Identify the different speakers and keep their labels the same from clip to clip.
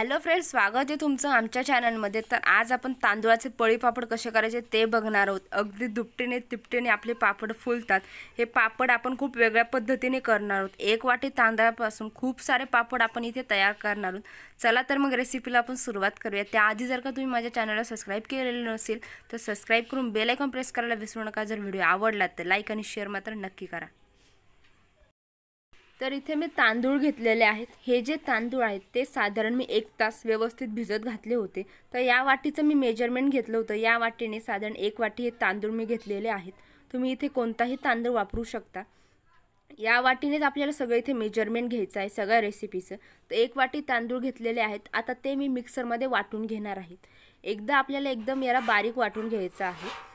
Speaker 1: hello friends स्वागत आहे तुमचं आमच्या चॅनलमध्ये तर आज आपण तांदळाचे पळी पापड कसे करायचे ते बघणार आहोत अगदी दुपटीने तिपटीने आपले पापड फुलतात हे पापड आपण खूप वेगळ्या पद्धतीने करणार आहोत एक वाटी तांदळापासून खूप सारे पापड आपण इथे तयार करणार आहोत चला तर मग रेसिपीला आपण सुरुवात करूया त्याआधी जर का तुम्ही माझ्या चॅनलला सबस्क्राईब केलेलं नसेल तर सबस्क्राईब करून बेलायकॉन प्रेस करायला विसरू नका जर व्हिडिओ आवडला तर लाईक आणि शेअर मात्र नक्की करा तर इथे मी तांदूळ घेतलेले आहेत हे जे तांदूळ आहेत ते साधारण मी एक तास व्यवस्थित भिजत घातले होते तर या वाटीचं मी मेजरमेंट घेतलं होतं या वाटीने साधारण एक वाटी हे तांदूळ मी घेतलेले आहेत तुम्ही इथे कोणताही तांदूळ वापरू शकता या वाटीनेच आपल्याला सगळं इथे मेजरमेंट घ्यायचं आहे सगळ्या रेसिपीचं तर एक वाटी तांदूळ घेतलेले आहेत आता ते मी मिक्सरमध्ये वाटून घेणार आहेत एकदा आपल्याला एकदम याला बारीक वाटून घ्यायचं आहे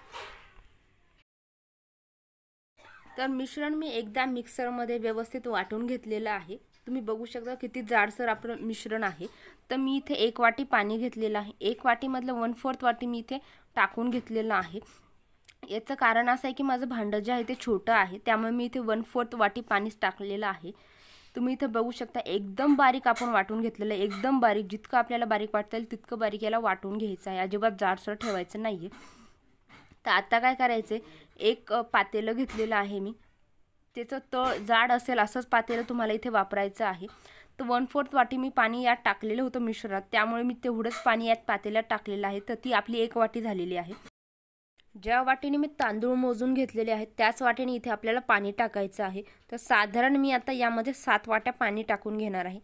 Speaker 1: तर मिश्रण मी एकदा मिक्सरमध्ये व्यवस्थित वाटून घेतलेलं आहे तुम्ही बघू शकता किती जाडसर आपलं मिश्रण आहे तर मी इथे एक वाटी पाणी घेतलेलं आहे एक वाटीमधलं वन फोर्थ वाटी मी इथे टाकून घेतलेलं आहे याचं कारण असं आहे की माझं भांडं जे आहे ते छोटं आहे त्यामुळे मी इथे वन फोर्थ वाटी पाणीच टाकलेलं आहे तुम्ही इथे बघू शकता एकदम बारीक आपण वाटून घेतलेलं आहे एकदम बारीक जितकं आपल्याला बारीक वाटतं येईल तितकं बारीक याला वाटून घ्यायचं आहे अजिबात जाडसर ठेवायचं नाही आहे तर आता काय करायचं एक पातेलं घेतलेलं आहे मी त्याचं तळ जाड असेल असंच पातेलं तुम्हाला इथे वापरायचं आहे तर वन फोर्थ वाटी मी पाणी यात टाकलेलं होतं मिश्रणात त्यामुळे मी तेवढंच पाणी यात पातेल्यात टाकलेलं आहे तर ती आपली एक वाटी झालेली आहे ज्या वाटीने मी तांदूळ मोजून घेतलेले आहेत त्याच वाटीने इथे आपल्याला पाणी टाकायचं आहे तर साधारण मी आता यामध्ये सात वाट्या पाणी टाकून घेणार आहे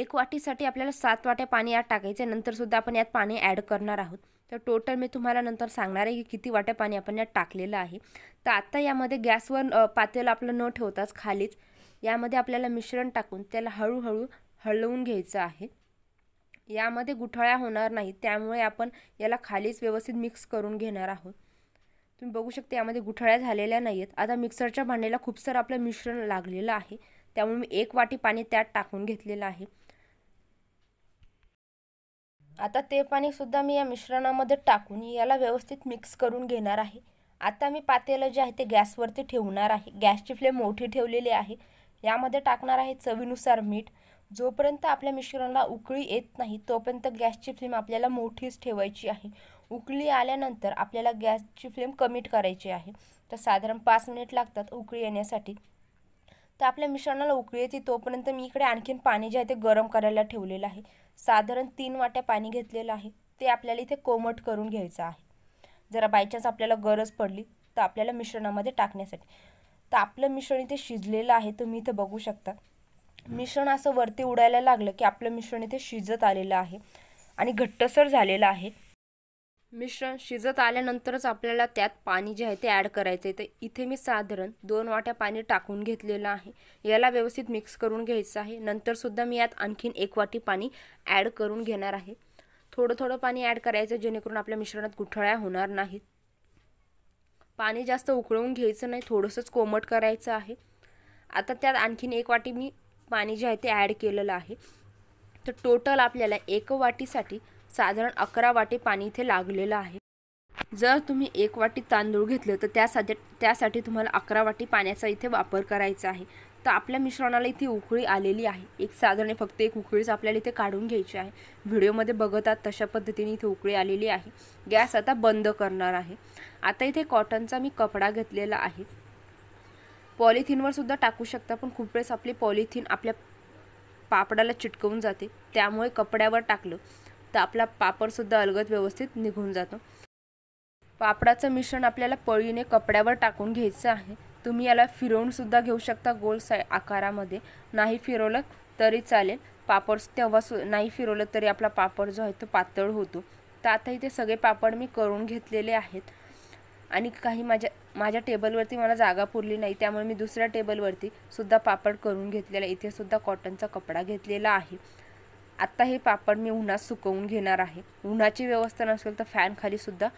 Speaker 1: एक वाटीसाठी आपल्याला सात वाट्या पाणी यात टाकायचे नंतरसुद्धा आपण यात पाणी ॲड करणार आहोत तर टोटल मी तुम्हाला नंतर सांगणार आहे की किती वाट्या पाणी आपण यात टाकलेलं आहे तर आता यामध्ये गॅसवर पातेलं आपलं न ठेवताच खालीच यामध्ये आपल्याला मिश्रण टाकून त्याला हळूहळू हळवून घ्यायचं आहे यामध्ये गुठळ्या होणार नाही त्यामुळे आपण याला खालीच व्यवस्थित मिक्स करून घेणार आहोत तुम्ही बघू शकता यामध्ये गुठळ्या झालेल्या नाही आहेत आता मिक्सरच्या भांड्याला सर आपलं मिश्रण लागलेलं आहे त्यामुळे मी एक वाटी पाणी त्यात टाकून घेतलेलं आहे आता ते पाणीसुद्धा मी या मिश्रणामध्ये टाकून याला व्यवस्थित मिक्स करून घेणार आहे आता मी पातेलं जे आहे ते गॅसवरती ठेवणार आहे गॅसची फ्लेम मोठी ठेवलेली आहे यामध्ये टाकणार आहे चवीनुसार मीठ जोपर्यंत आपल्या मिश्रणाला उकळी येत नाही तोपर्यंत गॅसची फ्लेम आपल्याला मोठीच ठेवायची आहे उकळी आल्यानंतर आपल्याला गॅसची फ्लेम कमी करायची आहे तर साधारण पाच मिनिट लागतात उकळी येण्यासाठी तर आपल्या मिश्रणाला उकळी येते तोपर्यंत मी इकडे आणखीन पाणी जे आहे ते गरम करायला ठेवलेलं आहे साधारण तीन वाट्या पाणी घेतलेलं आहे ते आपल्याला इथे कोमट करून घ्यायचं आहे जरा बायचान्स आपल्याला गरज पडली तर आपल्याला मिश्रणामध्ये टाकण्यासाठी तर आपलं मिश्रण इथे शिजलेलं आहे तुम्ही इथे बघू शकता मिश्रण असं वरती उडायला लागलं की आपलं मिश्रण इथे शिजत आलेलं आहे आणि घट्टसर झालेलं आहे मिश्रण शिजत आल्यानंतरच आपल्याला त्यात पाणी जे आहे ते ॲड करायचं आहे तर इथे मी साधारण दोन वाट्या पाणी टाकून घेतलेलं आहे याला व्यवस्थित मिक्स करून घ्यायचं आहे नंतरसुद्धा मी यात आणखीन एक वाटी पाणी ॲड करून घेणार आहे थोडं थोडं पाणी ॲड करायचं जेणेकरून आपल्या मिश्रणात गुठळ्या होणार नाहीत पाणी जास्त उकळवून घ्यायचं नाही थोडंसंच कोमट करायचं आहे आता त्यात आणखीन एक वाटी मी पाणी जे आहे ते ॲड केलेलं आहे तर टोटल आपल्याला एक वाटीसाठी साधारण अकरा वाटी पाणी इथे लागलेलं आहे जर तुम्ही एक वाटी तांदूळ घेतले तर त्यासाठी त्यासाठी तुम्हाला अकरा वाटी पाण्याचा इथे वापर करायचा आहे तर आपल्या मिश्रणाला इथे उकळी आलेली आहे एक साधारण फक्त एक उकळीच आपल्याला इथे काढून घ्यायची आहे व्हिडिओमध्ये बघत आहात तशा पद्धतीने इथे उकळी आलेली आहे गॅस आता बंद करणार आहे आता इथे कॉटनचा मी कपडा घेतलेला आहे पॉलिथिनवर सुद्धा टाकू शकता पण खूप वेळेस आपली पॉलिथिन आपल्या पापडाला चिटकवून जाते त्यामुळे कपड्यावर टाकलं तर आपला पापडसुद्धा अलगद व्यवस्थित निघून जातो पापडाचं मिश्रण आपल्याला पळीने कपड्यावर टाकून घ्यायचं आहे तुम्ही याला फिरवूनसुद्धा घेऊ शकता गोल साय आकारामध्ये नाही फिरवलं तरी चालेल पापड तेव्हा सु नाही फिरवलं तरी आपला पापड जो आहे तो पातळ होतो तर आता इथे सगळे पापड मी करून घेतलेले आहेत आणि काही माझ्या माझ्या टेबलवरती मला जागा पुरली नाही त्यामुळे मी दुसऱ्या टेबलवरती सुद्धा पापड करून घेतलेला इथे सुद्धा कॉटनचा कपडा घेतलेला आहे आत्ता हे पापड मी उन्हात सुकवून घेणार आहे उन्हाची व्यवस्था नसेल तर फॅन सुद्धा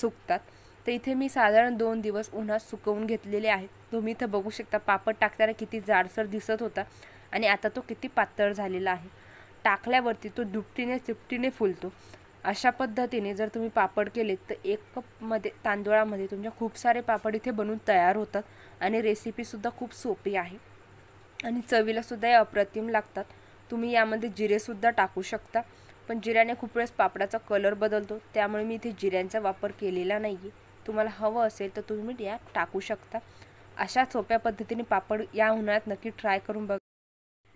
Speaker 1: सुकतात तर इथे मी साधारण दोन दिवस उन्हात सुकवून घेतलेले आहेत तुम्ही इथं बघू शकता पापड टाकताना किती जाडसर दिसत होता आणि आता तो किती पातळ झालेला आहे टाकल्यावरती तो दुपटीने चिपटीने फुलतो अशा पद्धतीने जर तुम्ही पापड केलेत तर एक कपमध्ये तांदूळामध्ये तुमच्या खूप सारे पापड इथे बनून तयार होतात आणि रेसिपीसुद्धा खूप सोपी आहे आणि चवीलासुद्धा हे अप्रतिम लागतात तुम्ही यामध्ये जिरेसुद्धा टाकू शकता पण जिऱ्याने खूप वेळेस पापडाचा कलर बदलतो त्यामुळे मी इथे जिऱ्यांचा वापर केलेला नाही आहे तुम्हाला हवं असेल तर तुम्ही यात टाकू शकता अशा सोप्या पद्धतीने पापड या उन्हाळ्यात नक्की ट्राय करून बघा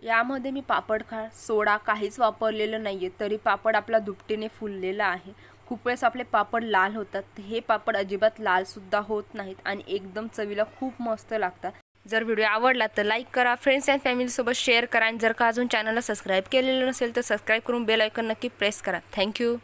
Speaker 1: यामध्ये मी पापड खा सोडा काहीच वापरलेलं नाही आहे तरी पापड आपला दुपटीने फुललेला आहे खूप वेळेस आपले पापड लाल होतात हे पापड अजिबात लालसुद्धा होत नाहीत आणि एकदम चवीला खूप मस्त लागतात जर व्हिडिओ आवडला तर लाईक करा फ्रेंड्स अँड फॅमिलीसोबत शेअर करा आणि जर का अजून चॅनलला सबस्क्राईब केलेलं नसेल तर सबस्क्राईब करून बेल आयकन नक्की प्रेस करा थँक्यू